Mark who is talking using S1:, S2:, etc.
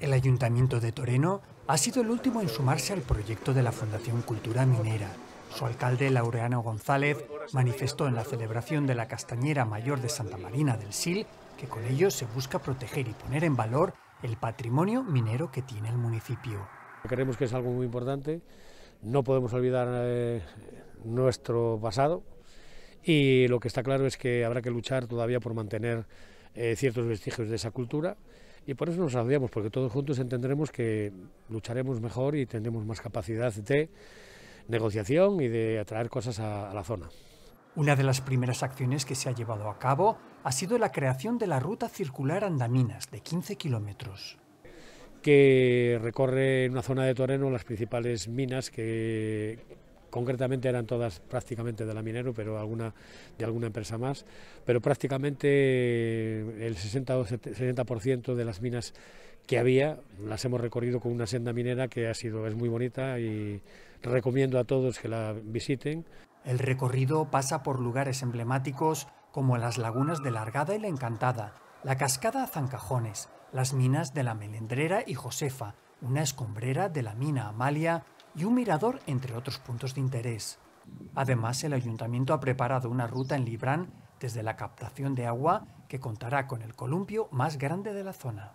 S1: el Ayuntamiento de Toreno ha sido el último en sumarse al proyecto de la Fundación Cultura Minera. Su alcalde, Laureano González, manifestó en la celebración de la Castañera Mayor de Santa Marina del Sil que con ello se busca proteger y poner en valor el patrimonio minero que tiene el municipio.
S2: Creemos que es algo muy importante, no podemos olvidar eh, nuestro pasado y lo que está claro es que habrá que luchar todavía por mantener eh, ciertos vestigios de esa cultura y por eso nos asociamos, porque todos juntos entenderemos que lucharemos mejor y tendremos más capacidad de negociación y de atraer cosas a, a la zona.
S1: Una de las primeras acciones que se ha llevado a cabo ha sido la creación de la ruta circular Andaminas de 15 kilómetros
S2: que recorre en una zona de Toreno las principales minas que, concretamente eran todas prácticamente de la Minero, pero alguna de alguna empresa más, pero prácticamente eh, el 60 o 70% de las minas que había las hemos recorrido con una senda minera que ha sido es muy bonita y recomiendo a todos que la visiten.
S1: El recorrido pasa por lugares emblemáticos como las lagunas de Largada y La Encantada, la cascada Zancajones, las minas de la Melendrera y Josefa, una escombrera de la mina Amalia y un mirador, entre otros puntos de interés. Además, el ayuntamiento ha preparado una ruta en Libran desde la captación de agua que contará con el columpio más grande de la zona.